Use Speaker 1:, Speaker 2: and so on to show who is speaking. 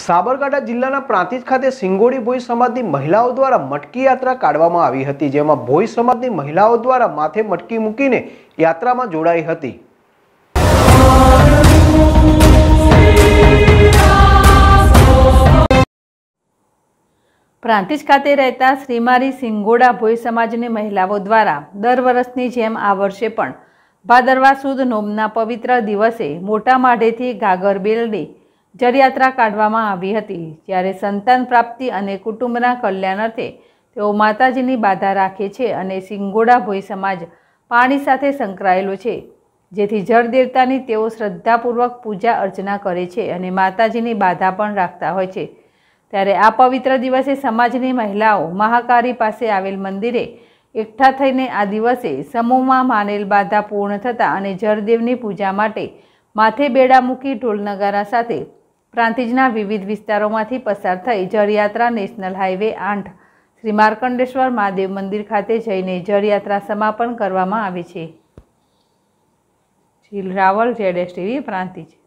Speaker 1: સાબરકાંઠા જિલ્લાના પ્રાંતિજ ખાતે સિંગોડી ભોઈ સમાજની મહિલાઓ દ્વારા મટકી યાત્રા કાઢવામાં આવી હતી જેમાં ભોઈ સમાજની મહિલાઓ દ્વારા માથે મટકી મૂકીને યાત્રામાં જોડાઈ હતી
Speaker 2: પ્રાંતિજ ખાતે રહેતા શ્રીમારી સિંગોડા ભોઈ સમાજની મહિલાઓ દ્વારા દર વર્ષની જેમ આ વર્ષે પણ ભાદરવા સુદ નોમના પવિત્ર દિવસે મોટા માઢેથી ગાગર બેલડી જળયાત્રા કાઢવામાં આવી હતી જ્યારે સંતાન પ્રાપ્તિ અને કુટુંબના કલ્યાણ અર્થે તેઓ માતાજીની બાધા રાખે છે અને સિંગોડા ભોઈ સમાજ પાણી સાથે સંકળાયેલો છે જેથી જળ દેવતાની તેઓ શ્રદ્ધાપૂર્વક પૂજા અર્ચના કરે છે અને માતાજીની બાધા પણ રાખતા હોય છે ત્યારે આ પવિત્ર દિવસે સમાજની મહિલાઓ મહાકારી પાસે આવેલ મંદિરે એકઠા થઈને આ દિવસે સમૂહમાં માનેલ બાધા પૂર્ણ થતાં અને જળદેવની પૂજા માટે માથે બેડા મૂકી ઢોલનગારા સાથે પ્રાંતિજના વિવિધ વિસ્તારોમાંથી પસાર થઈ જળયાત્રા નેશનલ હાઇવે આઠ શ્રી માર્કંડેશ્વર મહાદેવ મંદિર ખાતે જઈને જળયાત્રા સમાપન કરવામાં આવે છે Jil Raval Z S TV Prantij